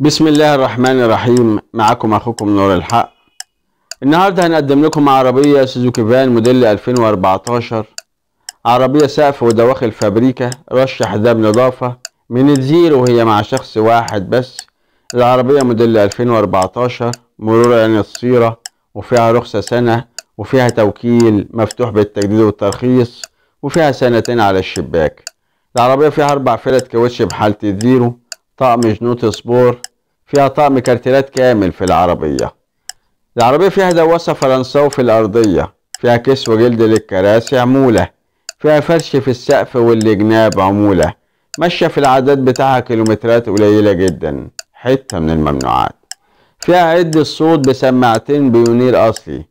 بسم الله الرحمن الرحيم معكم اخوكم نور الحق النهارده هنقدم لكم عربيه سوزوكي فان موديل 2014 عربيه سقف ودواخل فابريكا رشح دم نظافه من الزيرو وهي مع شخص واحد بس العربيه موديل 2014 مرور عين الصيره وفيها رخصه سنه وفيها توكيل مفتوح بالتجديد والترخيص وفيها سنتين على الشباك العربيه فيها اربع فلت كاوتش بحاله الزيرو طقم جنوت سبور فيها طقم كارتيلات كامل في العربية العربية فيها دواسة فرنساوي في الأرضية فيها كيس جلد للكراسي عمولة فيها فرش في السقف والجناب عمولة ماشية في العدد بتاعها كيلومترات قليلة جدا حتة من الممنوعات فيها عد الصوت بسماعتين بيونير أصلي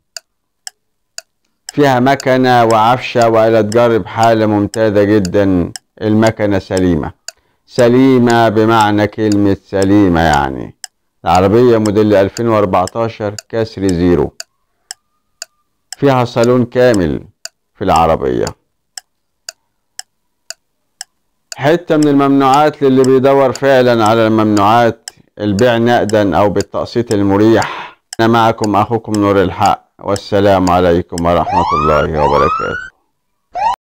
فيها مكنة وعفشة وآلة تجرب حالة ممتازة جدا المكنة سليمة سليمة بمعنى كلمة سليمة يعني العربية موديل 2014 كسر زيرو فيها صالون كامل في العربية حتة من الممنوعات للي بيدور فعلا على الممنوعات البيع نقدا أو بالتقسيط المريح أنا معكم أخوكم نور الحق والسلام عليكم ورحمة الله وبركاته